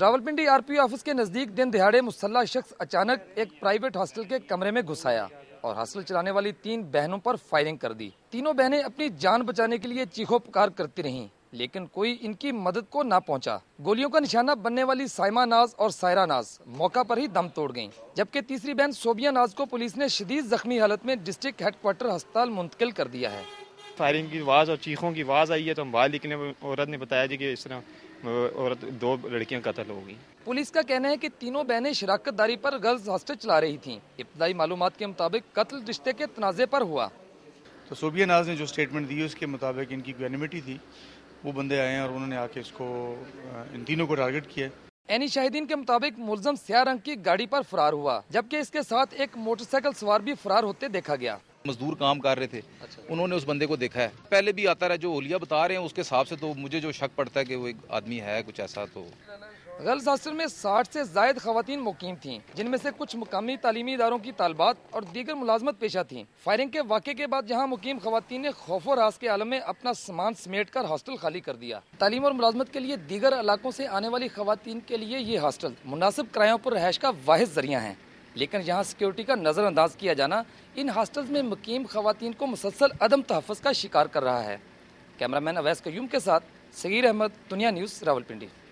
Rawalpindi RPO office के नजदीक दिन दिहाड़े मुसल्ला शख्स अचानक एक प्राइवेट हॉस्टल के कमरे में घुस आया और हॉस्टल चलाने वाली तीन बहनों पर फायरिंग कर दी तीनों बहनें अपनी जान बचाने के लिए चीखों पुकार करती रहीं लेकिन कोई इनकी मदद को ना पहुंचा। गोलियों का निशाना बनने वाली साइमा नाज और सायरा नाज मौका पर ही दम तोड़ गईं, जबकि तीसरी बहन सोबिया नाज को पुलिस ने शदीद जख्मी हालत में डिस्ट्रिक्ट हेडक्वार्टर अस्पताल मुंतकिल कर दिया है फायरिंग की आवाज़ और चीखों की आवाज़ आई है तो हम बाहर निकले औरत ने बताया जी कि इस तरह औरत दो लड़कियां कत्ल हो गई पुलिस का कहना है कि तीनों बहनें शराकत दारी पर गर्ल्स हॉस्टल चला रही थीं। इब्तदाई मालूम के मुताबिक कत्ल रिश्ते के तनाज़े पर हुआ तो सोबिया नाज ने जो स्टेटमेंट दी उसके मुताबिक इनकी क्वेनिमिटी थी वो बंदे आए हैं और उन्होंने आके इसको इन तीनों को टारगेट किया एनी शाहिदीन के मुताबिक मुलजम सिया रंग की गाड़ी पर फरार हुआ जबकि इसके साथ एक मोटरसाइकिल सवार भी फरार होते देखा गया मजदूर काम कर रहे थे अच्छा। उन्होंने उस बंदे को देखा है पहले भी आता रहा जो होलिया बता रहे हैं उसके हिसाब से तो मुझे जो शक पड़ता है कि वो एक आदमी है कुछ ऐसा तो गर्ल्स हॉस्टल में साठ से जायद खातन मुकीम थी जिनमें से कुछ मुकामी तालीमी इदारों की तालबात और दीगर मुलाजमत पेशा थी फायरिंग के वाक़े के बाद यहाँ मुकीम खातन ने खौफ और रास के आलम में अपना सामान समेट कर हॉस्टल खाली कर दिया तालीम और मुलाजमत के लिए दीगर इलाकों से आने वाली खातन के लिए ये हॉस्टल मुनासिब किरायों पर रहायश का वाहि जरिया है लेकिन यहाँ सिक्योरिटी का नज़रअंदाज किया जाना इन हॉस्टल्स में मुकीम खातन को मुसलसल अदम तहफ़ का शिकार कर रहा है कैमरामैन अवैस कयूम के साथ सगीर अहमद दुनिया न्यूज़ रावलपिंडी